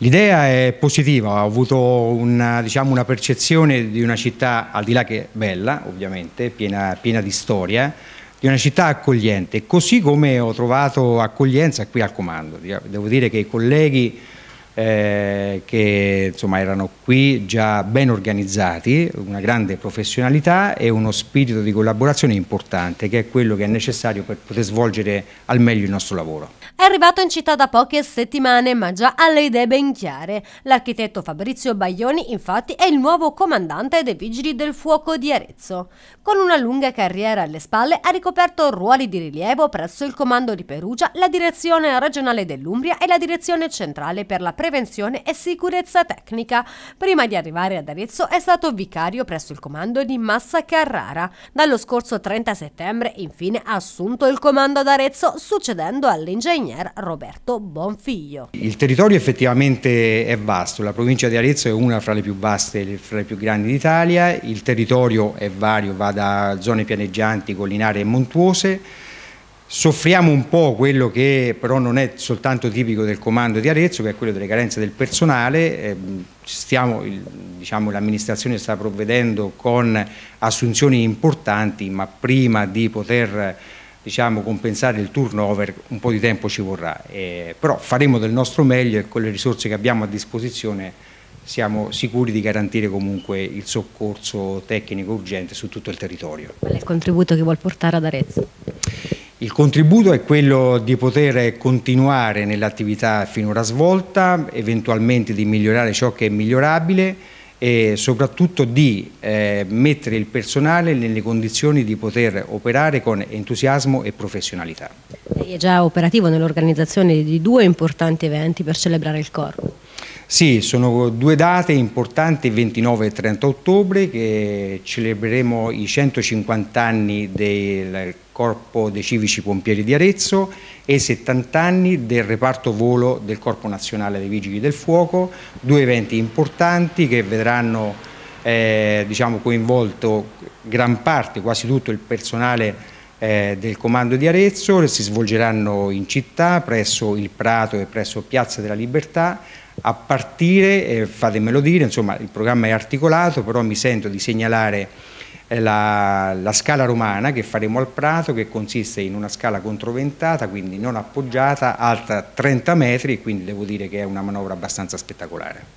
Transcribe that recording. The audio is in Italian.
L'idea è positiva, ho avuto una, diciamo, una, percezione di una città, al di là che bella ovviamente, piena, piena di storia, di una città accogliente, così come ho trovato accoglienza qui al comando. Devo dire che i colleghi eh, che insomma, erano qui già ben organizzati, una grande professionalità e uno spirito di collaborazione importante che è quello che è necessario per poter svolgere al meglio il nostro lavoro. È arrivato in città da poche settimane ma già ha le idee ben chiare. L'architetto Fabrizio Baglioni infatti è il nuovo comandante dei Vigili del Fuoco di Arezzo. Con una lunga carriera alle spalle ha ricoperto ruoli di rilievo presso il Comando di Perugia, la Direzione Regionale dell'Umbria e la Direzione Centrale per la Prevenzione prevenzione e sicurezza tecnica. Prima di arrivare ad Arezzo è stato vicario presso il comando di Massa Carrara. Dallo scorso 30 settembre infine ha assunto il comando ad Arezzo succedendo all'ingegner Roberto Bonfiglio. Il territorio effettivamente è vasto, la provincia di Arezzo è una fra le più vaste, fra le più grandi d'Italia, il territorio è vario, va da zone pianeggianti, collinari e montuose, Soffriamo un po' quello che però non è soltanto tipico del comando di Arezzo, che è quello delle carenze del personale. Ehm, diciamo, l'amministrazione diciamo, sta provvedendo con assunzioni importanti, ma prima di poter diciamo, compensare il turnover un po' di tempo ci vorrà. Eh, però faremo del nostro meglio e con le risorse che abbiamo a disposizione siamo sicuri di garantire comunque il soccorso tecnico urgente su tutto il territorio. Qual è il contributo che vuol portare ad Arezzo? Il contributo è quello di poter continuare nell'attività finora svolta, eventualmente di migliorare ciò che è migliorabile e soprattutto di eh, mettere il personale nelle condizioni di poter operare con entusiasmo e professionalità. Lei è già operativo nell'organizzazione di due importanti eventi per celebrare il corpo. Sì, sono due date importanti, 29 e 30 ottobre, che celebreremo i 150 anni del Corpo dei Civici Pompieri di Arezzo e i 70 anni del reparto volo del Corpo Nazionale dei Vigili del Fuoco, due eventi importanti che vedranno eh, diciamo, coinvolto gran parte, quasi tutto il personale eh, del comando di Arezzo, si svolgeranno in città presso il Prato e presso Piazza della Libertà a partire, eh, fatemelo dire, insomma il programma è articolato, però mi sento di segnalare eh, la, la, scala romana che faremo al Prato che consiste in una scala controventata quindi non appoggiata alta 30 metri e quindi devo dire che è una manovra abbastanza spettacolare